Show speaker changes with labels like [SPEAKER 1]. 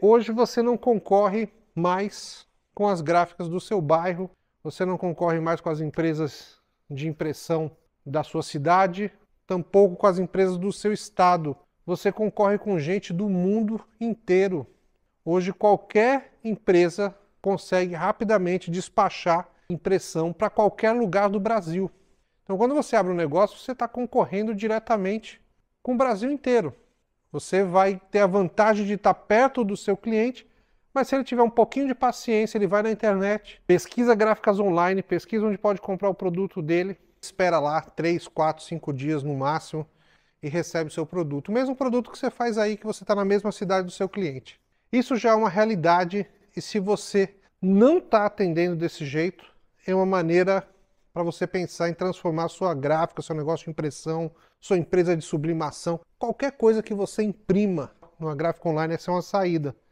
[SPEAKER 1] Hoje você não concorre mais com as gráficas do seu bairro, você não concorre mais com as empresas de impressão da sua cidade, tampouco com as empresas do seu estado. Você concorre com gente do mundo inteiro. Hoje qualquer empresa consegue rapidamente despachar impressão para qualquer lugar do Brasil. Então, quando você abre um negócio, você está concorrendo diretamente com o Brasil inteiro. Você vai ter a vantagem de estar perto do seu cliente, mas se ele tiver um pouquinho de paciência, ele vai na internet, pesquisa gráficas online, pesquisa onde pode comprar o produto dele, espera lá 3, 4, 5 dias no máximo e recebe o seu produto. O mesmo produto que você faz aí, que você está na mesma cidade do seu cliente. Isso já é uma realidade e se você não está atendendo desse jeito, é uma maneira para você pensar em transformar sua gráfica, seu negócio de impressão, sua empresa de sublimação, qualquer coisa que você imprima numa gráfica online, essa é uma saída.